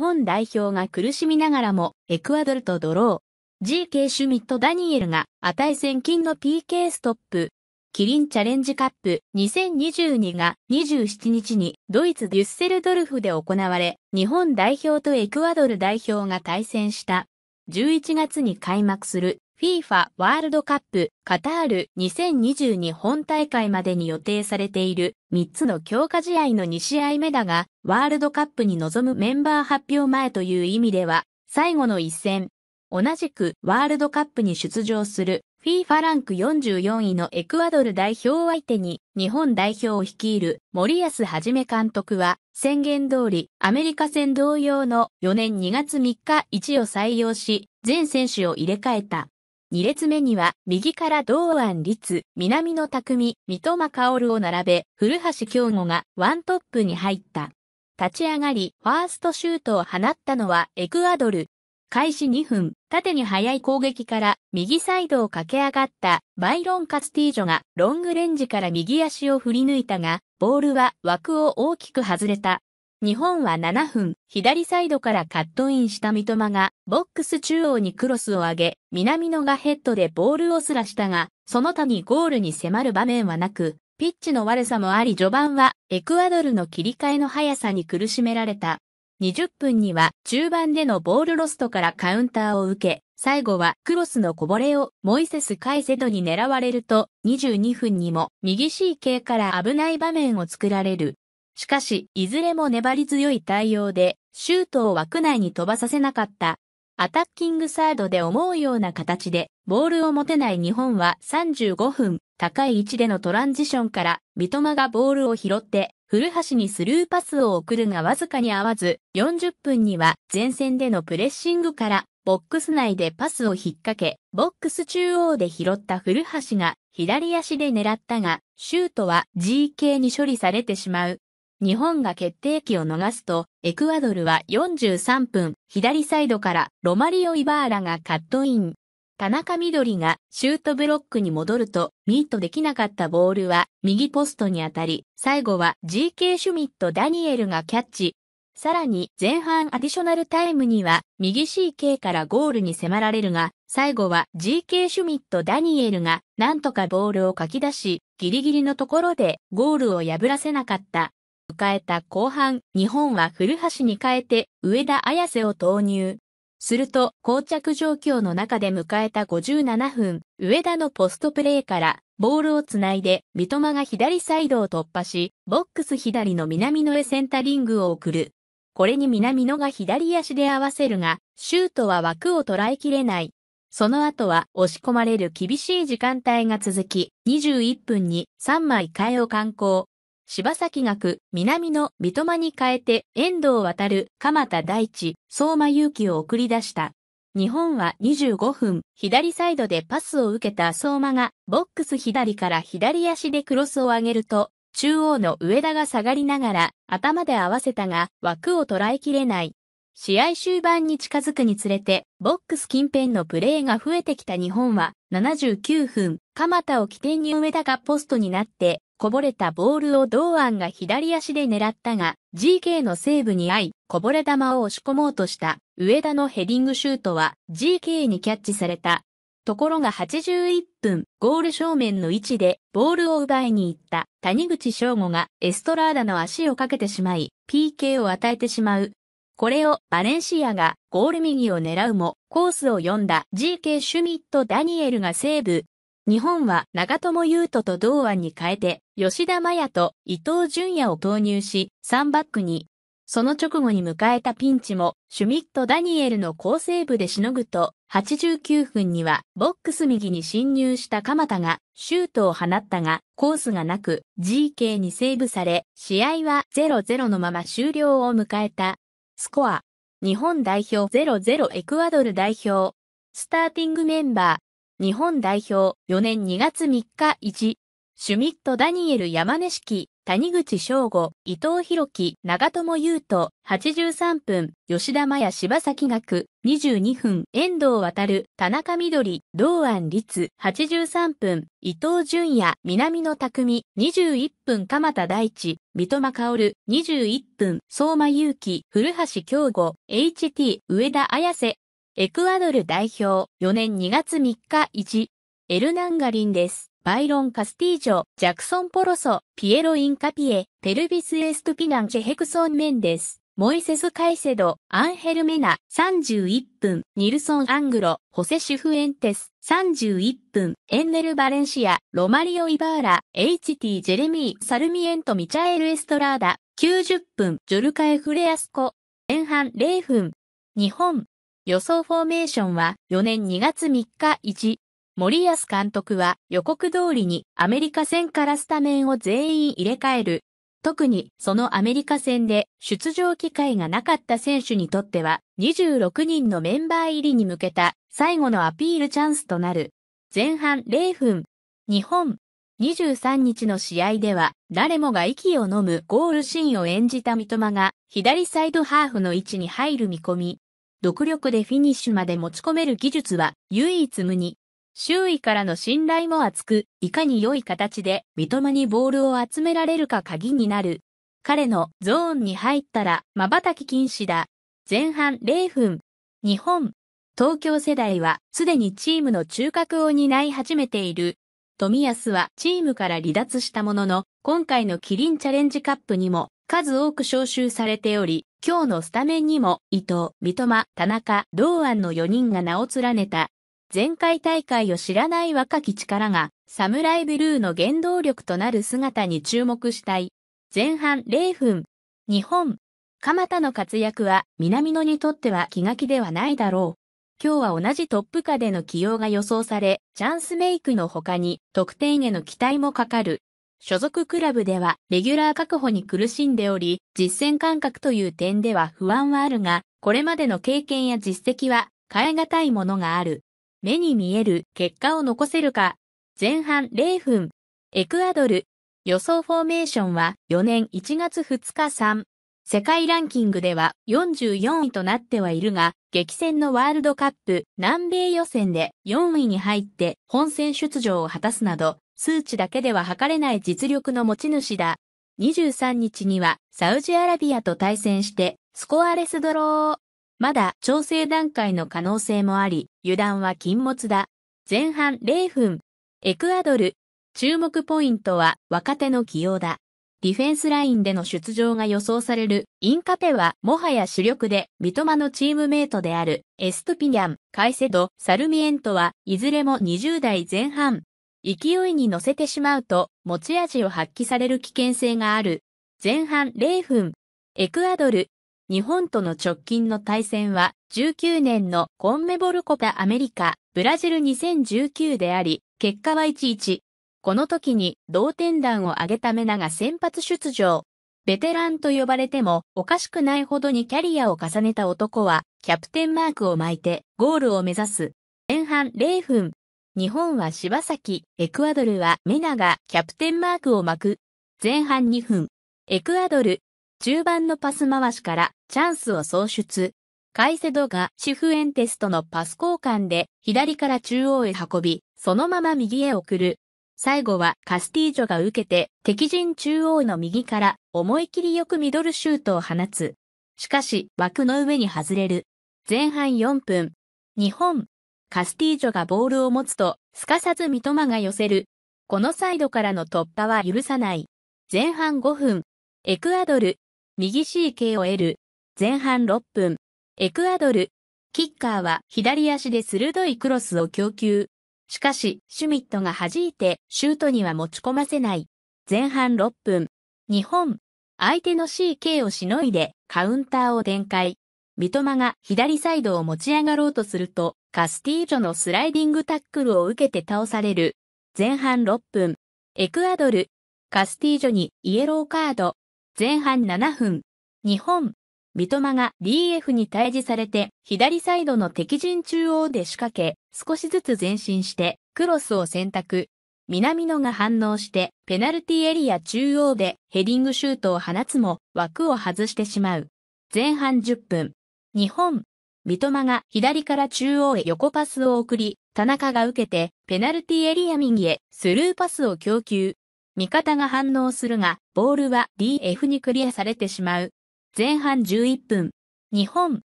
本代表が苦しみながらもエクアドルとドロー。GK シュミット・ダニエルが値千金の PK ストップ。キリンチャレンジカップ2022が27日にドイツデュッセルドルフで行われ、日本代表とエクアドル代表が対戦した。11月に開幕する FIFA ワールドカップカタール2022本大会までに予定されている3つの強化試合の2試合目だが、ワールドカップに臨むメンバー発表前という意味では、最後の一戦。同じくワールドカップに出場する FIFA ランク44位のエクアドル代表相手に日本代表を率いる森安はじめ監督は宣言通りアメリカ戦同様の4年2月3日1を採用し全選手を入れ替えた。2列目には、右から道安律、南野匠、三笘薫を並べ、古橋京吾がワントップに入った。立ち上がり、ファーストシュートを放ったのはエクアドル。開始2分、縦に速い攻撃から右サイドを駆け上がったバイロン・カスティージョがロングレンジから右足を振り抜いたが、ボールは枠を大きく外れた。日本は7分、左サイドからカットインした三笘が、ボックス中央にクロスを上げ、南野がヘッドでボールをすらしたが、その他にゴールに迫る場面はなく、ピッチの悪さもあり序盤は、エクアドルの切り替えの速さに苦しめられた。20分には、中盤でのボールロストからカウンターを受け、最後はクロスのこぼれをモイセス・カイセドに狙われると22分にも右 CK から危ない場面を作られる。しかし、いずれも粘り強い対応で、シュートを枠内に飛ばさせなかった。アタッキングサードで思うような形で、ボールを持てない日本は35分、高い位置でのトランジションから、三笘がボールを拾って、古橋にスルーパスを送るがわずかに合わず、40分には前線でのプレッシングから、ボックス内でパスを引っ掛け、ボックス中央で拾った古橋が左足で狙ったが、シュートは GK に処理されてしまう。日本が決定機を逃すと、エクアドルは43分、左サイドからロマリオ・イバーラがカットイン。田中緑がシュートブロックに戻ると、ミートできなかったボールは右ポストに当たり、最後は GK シュミット・ダニエルがキャッチ。さらに前半アディショナルタイムには右 CK からゴールに迫られるが、最後は GK シュミット・ダニエルがなんとかボールをかき出し、ギリギリのところでゴールを破らせなかった。迎えた後半、日本は古橋に変えて上田綾瀬を投入。すると、膠着状況の中で迎えた57分、上田のポストプレーからボールをつないで、三笘が左サイドを突破し、ボックス左の南野へセンタリングを送る。これに南野が左足で合わせるが、シュートは枠を捉えきれない。その後は押し込まれる厳しい時間帯が続き、21分に3枚替えを敢行。柴崎学、南の三笘に変えて、遠藤渡る、鎌田大地、相馬勇気を送り出した。日本は25分、左サイドでパスを受けた相馬が、ボックス左から左足でクロスを上げると、中央の上田が下がりながら、頭で合わせたが、枠を捉えきれない。試合終盤に近づくにつれて、ボックス近辺のプレーが増えてきた日本は、79分、鎌田を起点に上田がポストになって、こぼれたボールを同案が左足で狙ったが、GK のセーブに合い、こぼれ球を押し込もうとした上田のヘディングシュートは GK にキャッチされた。ところが81分、ゴール正面の位置でボールを奪いに行った谷口翔吾がエストラーダの足をかけてしまい、PK を与えてしまう。これをバレンシアがゴール右を狙うも、コースを読んだ GK シュミット・ダニエルがセーブ。日本は長友佑都と同案に変えて、吉田麻也と伊東純也を投入し、3バックに。その直後に迎えたピンチも、シュミット・ダニエルの好セーブでしのぐと、89分には、ボックス右に侵入した鎌田が、シュートを放ったが、コースがなく、GK にセーブされ、試合は0-0のまま終了を迎えた。スコア、日本代表0-0エクアドル代表、スターティングメンバー、日本代表4年2月3日1、シュミット・ダニエル・山根式、谷口翔吾、伊藤博樹、長友優斗、83分、吉田麻也柴崎学、22分、遠藤渡、る、田中緑、道安律、83分、伊藤淳也、南野匠、21分、鎌田大地、三笘薫、21分、相馬祐希、古橋京吾、HT、上田綾瀬、エクアドル代表4年2月3日1、エルナンガリンです。バイロン・カスティージョ、ジャクソン・ポロソ、ピエロ・インカピエ、ペルビス・エストピナン・チェヘクソン・メンです。モイセス・カイセド、アンヘル・メナ、31分、ニルソン・アングロ、ホセ・シュフエンテス、31分、エンネル・バレンシア、ロマリオ・イバーラ、HT・ ジェレミー、サルミエント・ミチャエル・エストラーダ、90分、ジョルカエ・フレアスコ、前半0分、日本、予想フォーメーションは4年2月3日1。森安監督は予告通りにアメリカ戦からスタメンを全員入れ替える。特にそのアメリカ戦で出場機会がなかった選手にとっては26人のメンバー入りに向けた最後のアピールチャンスとなる。前半0分。日本。23日の試合では誰もが息を飲むゴールシーンを演じた三笘が左サイドハーフの位置に入る見込み。独力でフィニッシュまで持ち込める技術は唯一無二。周囲からの信頼も厚く、いかに良い形で三笘にボールを集められるか鍵になる。彼のゾーンに入ったら瞬き禁止だ。前半0分。日本。東京世代はすでにチームの中核を担い始めている。富安はチームから離脱したものの、今回のキリンチャレンジカップにも数多く招集されており、今日のスタメンにも伊藤、三笘、田中、同安の4人が名を連ねた。前回大会を知らない若き力が、サムライブルーの原動力となる姿に注目したい。前半0分、日本、鎌田の活躍は南野にとっては気が気ではないだろう。今日は同じトップ下での起用が予想され、チャンスメイクの他に得点への期待もかかる。所属クラブではレギュラー確保に苦しんでおり、実戦感覚という点では不安はあるが、これまでの経験や実績は変え難いものがある。目に見える結果を残せるか。前半0分。エクアドル。予想フォーメーションは4年1月2日3。世界ランキングでは44位となってはいるが、激戦のワールドカップ南米予選で4位に入って本戦出場を果たすなど、数値だけでは測れない実力の持ち主だ。23日にはサウジアラビアと対戦してスコアレスドロー。まだ調整段階の可能性もあり、油断は禁物だ。前半0分。エクアドル。注目ポイントは若手の起用だ。ディフェンスラインでの出場が予想されるインカペはもはや主力で三笘のチームメイトであるエストピニャン、カイセド、サルミエントはいずれも20代前半。勢いに乗せてしまうと持ち味を発揮される危険性がある。前半0分、エクアドル、日本との直近の対戦は19年のコンメボルコパアメリカ、ブラジル2019であり、結果は1-1。この時に同点弾を上げたメナが先発出場。ベテランと呼ばれてもおかしくないほどにキャリアを重ねた男はキャプテンマークを巻いてゴールを目指す。前半0分、日本は柴崎、エクアドルはメナがキャプテンマークを巻く。前半2分、エクアドル、中盤のパス回しからチャンスを創出。カイセドがシフエンテスとのパス交換で左から中央へ運び、そのまま右へ送る。最後はカスティージョが受けて敵陣中央の右から思い切りよくミドルシュートを放つ。しかし枠の上に外れる。前半4分。日本、カスティージョがボールを持つと、すかさず三笘が寄せる。このサイドからの突破は許さない。前半5分、エクアドル、右 CK を得る。前半6分、エクアドル、キッカーは左足で鋭いクロスを供給。しかし、シュミットが弾いてシュートには持ち込ませない。前半6分、日本、相手の CK をしのいでカウンターを展開。三笘が左サイドを持ち上がろうとすると、カスティージョのスライディングタックルを受けて倒される。前半6分、エクアドル、カスティージョにイエローカード。前半7分、日本、三笘が DF に対峙されて左サイドの敵陣中央で仕掛け、少しずつ前進してクロスを選択。南野が反応してペナルティエリア中央でヘディングシュートを放つも枠を外してしまう。前半10分、日本、三笘が左から中央へ横パスを送り、田中が受けて、ペナルティエリア右へスルーパスを供給。味方が反応するが、ボールは DF にクリアされてしまう。前半11分。日本。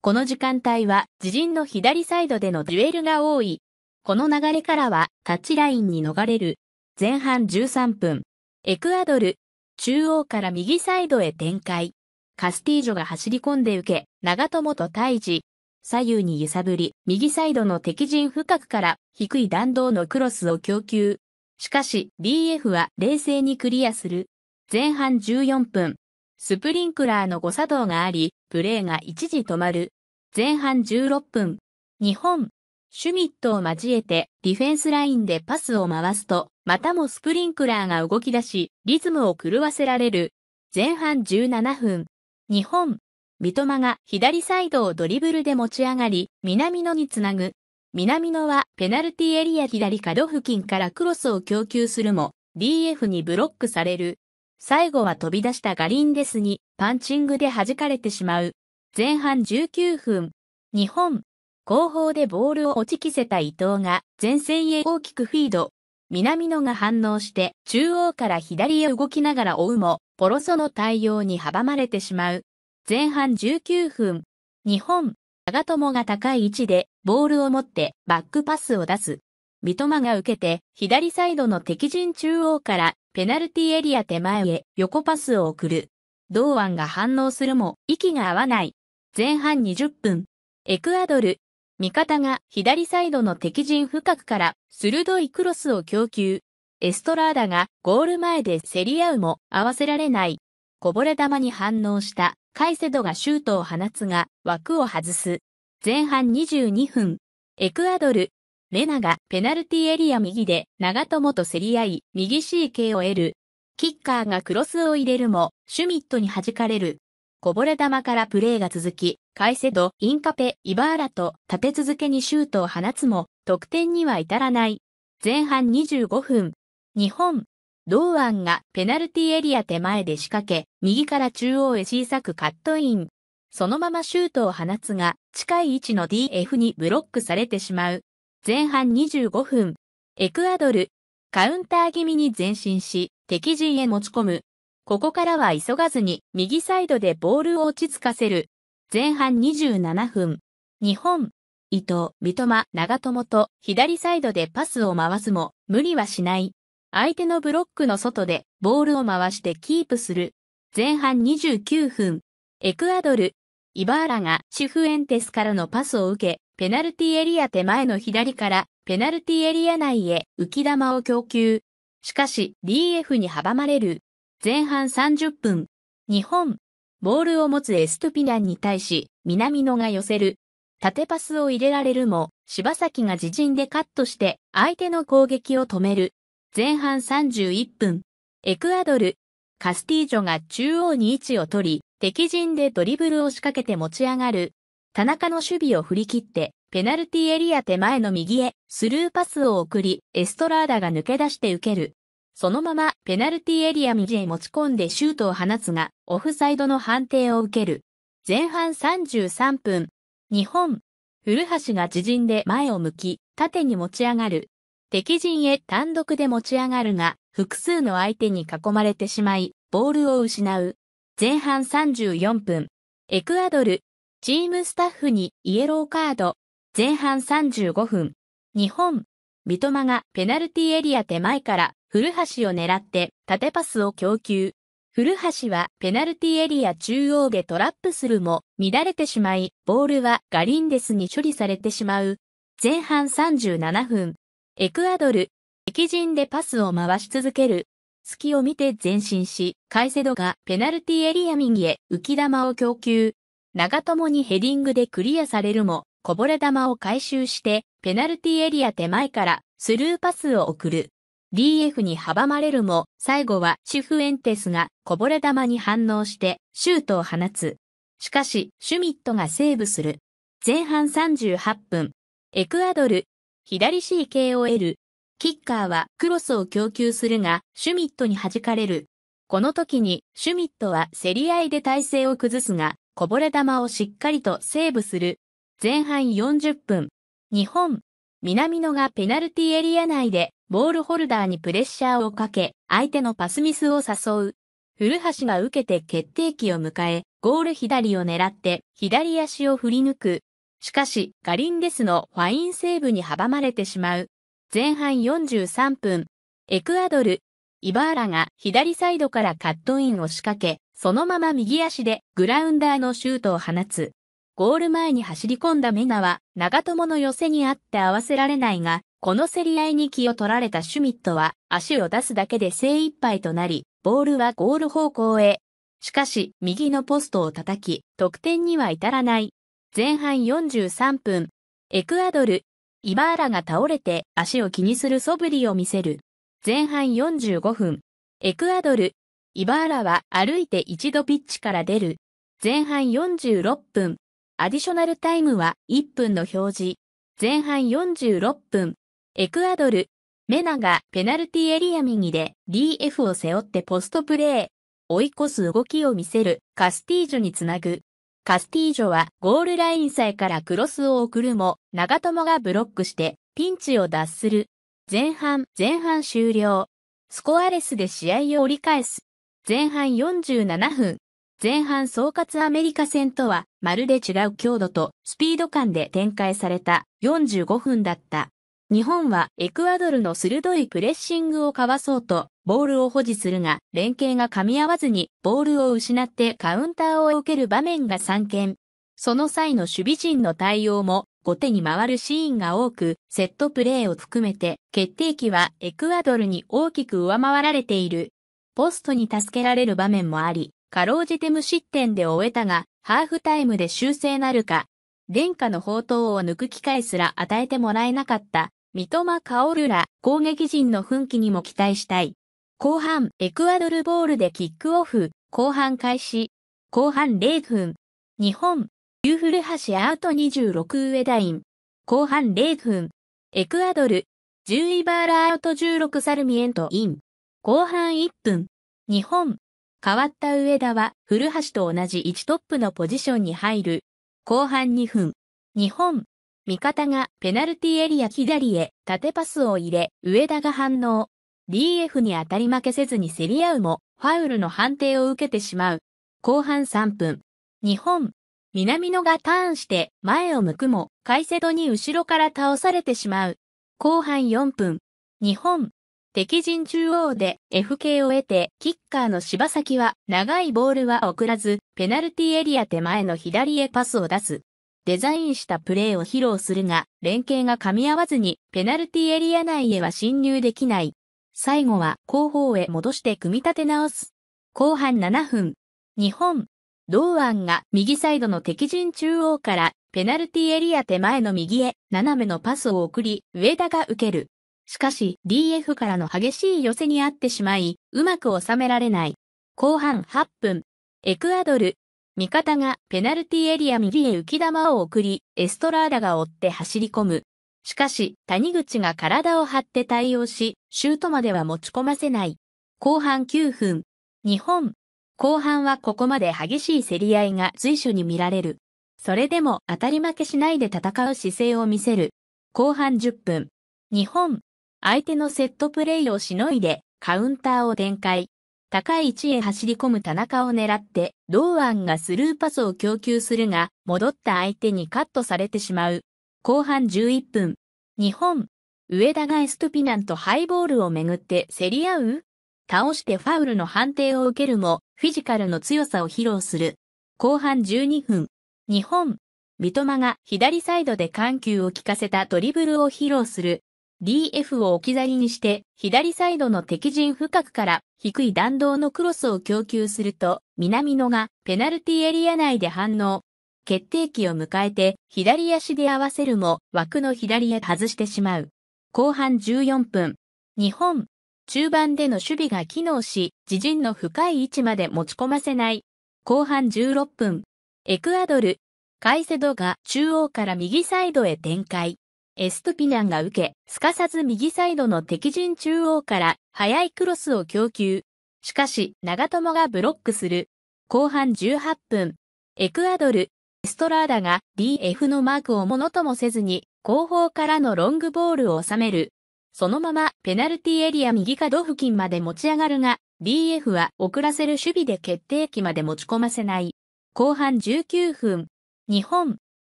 この時間帯は自陣の左サイドでのデュエルが多い。この流れからはタッチラインに逃れる。前半13分。エクアドル。中央から右サイドへ展開。カスティージョが走り込んで受け、長友と対峙。左右に揺さぶり、右サイドの敵陣深くから低い弾道のクロスを供給。しかし、DF は冷静にクリアする。前半14分、スプリンクラーの誤作動があり、プレーが一時止まる。前半16分、日本、シュミットを交えてディフェンスラインでパスを回すと、またもスプリンクラーが動き出し、リズムを狂わせられる。前半17分、日本、三笘が左サイドをドリブルで持ち上がり、南野につなぐ。南野はペナルティエリア左角付近からクロスを供給するも、DF にブロックされる。最後は飛び出したガリンデスにパンチングで弾かれてしまう。前半19分。日本。後方でボールを落ち着きせた伊藤が前線へ大きくフィード。南野が反応して中央から左へ動きながら追うも、ポロソの対応に阻まれてしまう。前半19分、日本、長友が高い位置でボールを持ってバックパスを出す。三笘が受けて左サイドの敵陣中央からペナルティエリア手前へ横パスを送る。同案が反応するも息が合わない。前半20分、エクアドル、味方が左サイドの敵陣深くから鋭いクロスを供給。エストラーダがゴール前で競り合うも合わせられない。こぼれ球に反応したカイセドがシュートを放つが枠を外す。前半22分。エクアドル。レナがペナルティエリア右で長友と競り合い、右 CK を得る。キッカーがクロスを入れるも、シュミットに弾かれる。こぼれ球からプレーが続き、カイセド、インカペ、イバーラと立て続けにシュートを放つも、得点には至らない。前半25分、日本、同案がペナルティエリア手前で仕掛け、右から中央へ小さくカットイン。そのままシュートを放つが、近い位置の DF にブロックされてしまう。前半25分、エクアドル、カウンター気味に前進し、敵陣へ持ち込む。ここからは急がずに右サイドでボールを落ち着かせる。前半27分。日本、伊藤、三笘、長友と左サイドでパスを回すも無理はしない。相手のブロックの外でボールを回してキープする。前半29分。エクアドル、イバーラがシフエンテスからのパスを受け、ペナルティエリア手前の左からペナルティエリア内へ浮き球を供給。しかし DF に阻まれる。前半30分、日本、ボールを持つエストゥピナンに対し、南野が寄せる。縦パスを入れられるも、柴崎が自陣でカットして、相手の攻撃を止める。前半31分、エクアドル、カスティージョが中央に位置を取り、敵陣でドリブルを仕掛けて持ち上がる。田中の守備を振り切って、ペナルティエリア手前の右へ、スルーパスを送り、エストラーダが抜け出して受ける。そのままペナルティエリア右へ持ち込んでシュートを放つが、オフサイドの判定を受ける。前半33分、日本、古橋が自陣で前を向き、縦に持ち上がる。敵陣へ単独で持ち上がるが、複数の相手に囲まれてしまい、ボールを失う。前半34分、エクアドル、チームスタッフにイエローカード。前半35分、日本、三笘がペナルティエリア手前から古橋を狙って縦パスを供給。古橋はペナルティエリア中央でトラップするも乱れてしまい、ボールはガリンデスに処理されてしまう。前半37分、エクアドル、敵陣でパスを回し続ける。隙を見て前進し、カイセドがペナルティエリア右へ浮き玉を供給。長友にヘディングでクリアされるも、こぼれ球を回収して、ペナルティエリア手前からスルーパスを送る。DF に阻まれるも、最後はシフエンテスがこぼれ球に反応して、シュートを放つ。しかし、シュミットがセーブする。前半38分。エクアドル。左 CKOL。キッカーはクロスを供給するが、シュミットに弾かれる。この時に、シュミットは競り合いで体勢を崩すが、こぼれ球をしっかりとセーブする。前半40分。日本。南野がペナルティエリア内でボールホルダーにプレッシャーをかけ、相手のパスミスを誘う。古橋が受けて決定機を迎え、ゴール左を狙って左足を振り抜く。しかし、ガリンデスのファインセーブに阻まれてしまう。前半43分、エクアドル、イバーラが左サイドからカットインを仕掛け、そのまま右足でグラウンダーのシュートを放つ。ゴール前に走り込んだメガは長友の寄せにあって合わせられないが、この競り合いに気を取られたシュミットは足を出すだけで精一杯となり、ボールはゴール方向へ。しかし、右のポストを叩き、得点には至らない。前半43分、エクアドル、イバーラが倒れて足を気にする素振りを見せる。前半45分、エクアドル、イバーラは歩いて一度ピッチから出る。前半46分、アディショナルタイムは1分の表示。前半46分、エクアドル、メナがペナルティエリア右で DF を背負ってポストプレー、追い越す動きを見せるカスティージョにつなぐ。カスティージョはゴールラインさえからクロスを送るも長友がブロックしてピンチを脱する。前半、前半終了。スコアレスで試合を折り返す。前半47分。前半総括アメリカ戦とはまるで違う強度とスピード感で展開された45分だった。日本はエクアドルの鋭いプレッシングをかわそうと、ボールを保持するが、連携が噛み合わずに、ボールを失ってカウンターを受ける場面が散見。その際の守備陣の対応も、後手に回るシーンが多く、セットプレーを含めて、決定機はエクアドルに大きく上回られている。ポストに助けられる場面もあり、かろうじて無失点で終えたが、ハーフタイムで修正なるか、殿下の宝刀を抜く機会すら与えてもらえなかった。三笘薫ら攻撃陣の奮起にも期待したい。後半、エクアドルボールでキックオフ、後半開始。後半0分。日本、ユーフル橋アウト26上ダイン。後半0分。エクアドル、10イバーラアウト16サルミエントイン。後半1分。日本、変わった上田は、古橋と同じ1トップのポジションに入る。後半2分。日本、味方がペナルティエリア左へ縦パスを入れ、上田が反応。DF に当たり負けせずに競り合うも、ファウルの判定を受けてしまう。後半3分。日本。南野がターンして前を向くも、カイセドに後ろから倒されてしまう。後半4分。日本。敵陣中央で FK を得て、キッカーの柴崎は長いボールは送らず、ペナルティエリア手前の左へパスを出す。デザインしたプレーを披露するが、連携が噛み合わずに、ペナルティエリア内へは侵入できない。最後は後方へ戻して組み立て直す。後半7分。日本。同案が右サイドの敵陣中央からペナルティエリア手前の右へ斜めのパスを送り、上田が受ける。しかし DF からの激しい寄せにあってしまい、うまく収められない。後半8分。エクアドル、味方がペナルティエリア右へ浮き球を送り、エストラーダが追って走り込む。しかし、谷口が体を張って対応し、シュートまでは持ち込ませない。後半9分。日本。後半はここまで激しい競り合いが随所に見られる。それでも当たり負けしないで戦う姿勢を見せる。後半10分。日本。相手のセットプレイをしのいで、カウンターを展開。高い位置へ走り込む田中を狙って、同案がスルーパスを供給するが、戻った相手にカットされてしまう。後半11分。日本、上田がエストピナンとハイボールをめぐって競り合う倒してファウルの判定を受けるも、フィジカルの強さを披露する。後半12分。日本、三笘が左サイドで緩急を効かせたドリブルを披露する。DF を置き去りにして、左サイドの敵陣深くから低い弾道のクロスを供給すると、南野がペナルティエリア内で反応。決定機を迎えて、左足で合わせるも、枠の左へ外してしまう。後半14分。日本、中盤での守備が機能し、自陣の深い位置まで持ち込ませない。後半16分。エクアドル、カイセドが中央から右サイドへ展開。エストピニャンが受け、すかさず右サイドの敵陣中央から速いクロスを供給。しかし、長友がブロックする。後半18分、エクアドル、エストラーダが DF のマークをものともせずに、後方からのロングボールを収める。そのままペナルティエリア右角付近まで持ち上がるが、DF は遅らせる守備で決定機まで持ち込ませない。後半19分、日本、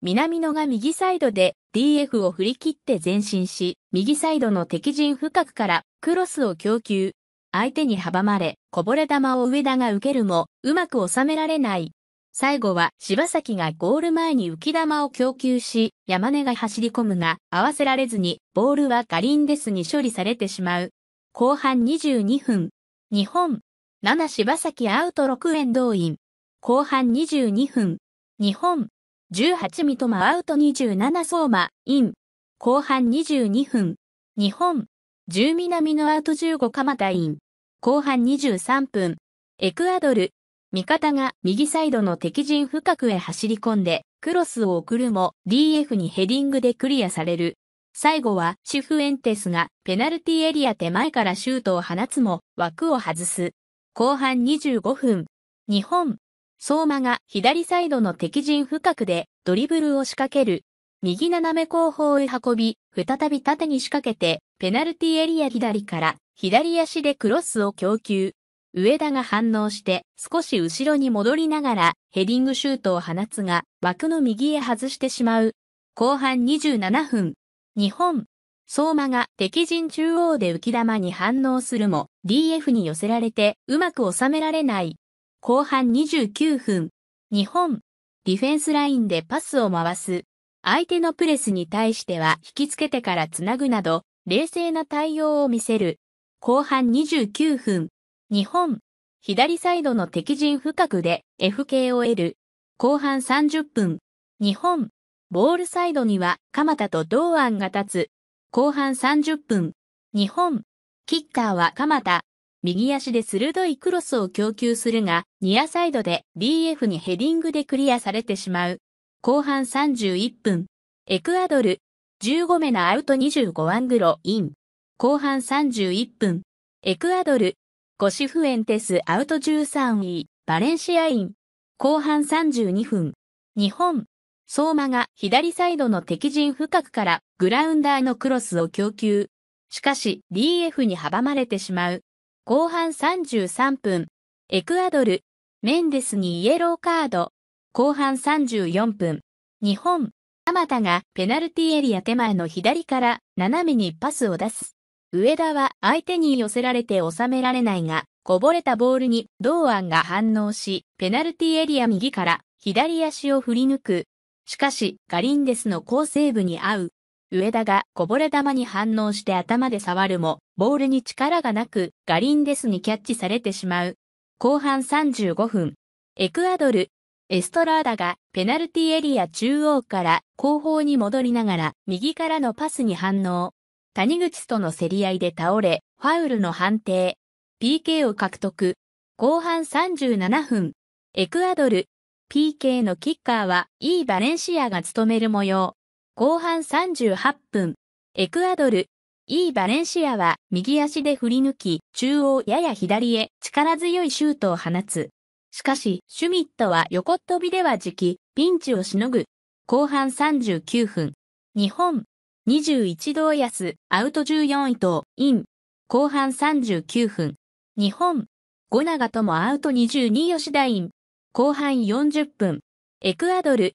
南野が右サイドで DF を振り切って前進し、右サイドの敵陣深くからクロスを供給。相手に阻まれ、こぼれ球を上田が受けるも、うまく収められない。最後は柴崎がゴール前に浮き玉を供給し、山根が走り込むが、合わせられずに、ボールはガリンデスに処理されてしまう。後半22分。日本。7柴崎アウト6円動員。後半22分。日本。18ミトマアウト27相馬、イン。後半22分。日本。10南のアウト15鎌田イン。後半23分。エクアドル。味方が右サイドの敵陣深くへ走り込んで、クロスを送るも DF にヘディングでクリアされる。最後はシフエンテスがペナルティエリア手前からシュートを放つも枠を外す。後半25分。日本。相馬が左サイドの敵陣深くでドリブルを仕掛ける。右斜め後方へ運び、再び縦に仕掛けて、ペナルティエリア左から左足でクロスを供給。上田が反応して少し後ろに戻りながらヘディングシュートを放つが枠の右へ外してしまう。後半27分。日本。相馬が敵陣中央で浮き玉に反応するも DF に寄せられてうまく収められない。後半29分、日本、ディフェンスラインでパスを回す。相手のプレスに対しては引きつけてからつなぐなど、冷静な対応を見せる。後半29分、日本、左サイドの敵陣深くで FK を得る。後半30分、日本、ボールサイドには鎌田と同案が立つ。後半30分、日本、キッカーは鎌田、右足で鋭いクロスを供給するが、ニアサイドで DF にヘディングでクリアされてしまう。後半31分。エクアドル。15目のアウト25アングロイン。後半31分。エクアドル。ゴシフエンテスアウト13位。バレンシアイン。後半32分。日本。相馬が左サイドの敵陣深くからグラウンダーのクロスを供給。しかし DF に阻まれてしまう。後半33分、エクアドル、メンデスにイエローカード。後半34分、日本、またがペナルティエリア手前の左から斜めにパスを出す。上田は相手に寄せられて収められないが、こぼれたボールに同案が反応し、ペナルティエリア右から左足を振り抜く。しかし、ガリンデスの好セーブに合う。上田がこぼれ球に反応して頭で触るも、ボールに力がなく、ガリンデスにキャッチされてしまう。後半35分、エクアドル、エストラーダがペナルティエリア中央から後方に戻りながら右からのパスに反応。谷口との競り合いで倒れ、ファウルの判定。PK を獲得。後半37分、エクアドル、PK のキッカーはいいバレンシアが務める模様。後半38分、エクアドル、E バレンシアは右足で振り抜き、中央やや左へ力強いシュートを放つ。しかし、シュミットは横っ飛びでは時期、ピンチをしのぐ。後半39分。日本、21度安、アウト14位と、イン。後半39分。日本、5長ともアウト22吉田イン。後半40分。エクアドル、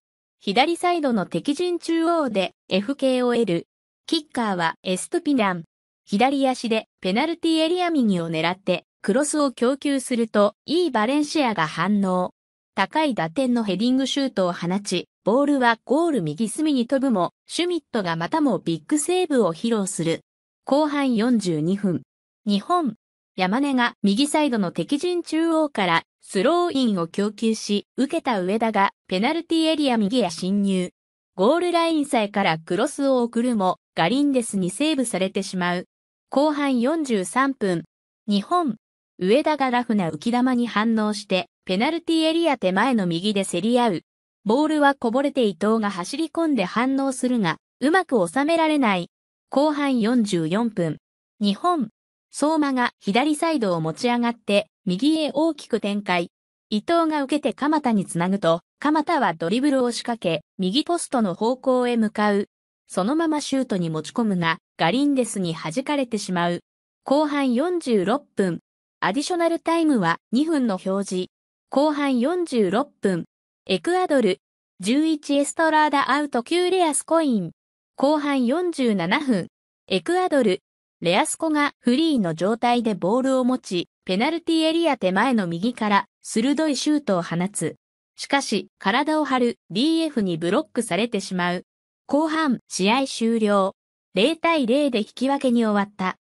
左サイドの敵陣中央で FKOL。キッカーはエストピナン。左足でペナルティエリア右を狙ってクロスを供給するといいバレンシアが反応。高い打点のヘディングシュートを放ち、ボールはゴール右隅に飛ぶも、シュミットがまたもビッグセーブを披露する。後半42分。日本、山根が右サイドの敵陣中央からスローインを供給し、受けた上田がペナルティエリア右へ侵入。ゴールラインさえからクロスを送るも、ガリンデスにセーブされてしまう。後半43分、日本、上田がラフな浮き玉に反応して、ペナルティエリア手前の右で競り合う。ボールはこぼれて伊藤が走り込んで反応するが、うまく収められない。後半44分、日本、相馬が左サイドを持ち上がって、右へ大きく展開。伊藤が受けて鎌田につなぐと、鎌田はドリブルを仕掛け、右ポストの方向へ向かう。そのままシュートに持ち込むが、ガリンデスに弾かれてしまう。後半46分。アディショナルタイムは2分の表示。後半46分。エクアドル。11エストラーダアウト級レアスコイン。後半47分。エクアドル。レアスコがフリーの状態でボールを持ち、ペナルティエリア手前の右から鋭いシュートを放つ。しかし、体を張る DF にブロックされてしまう。後半、試合終了。0対0で引き分けに終わった。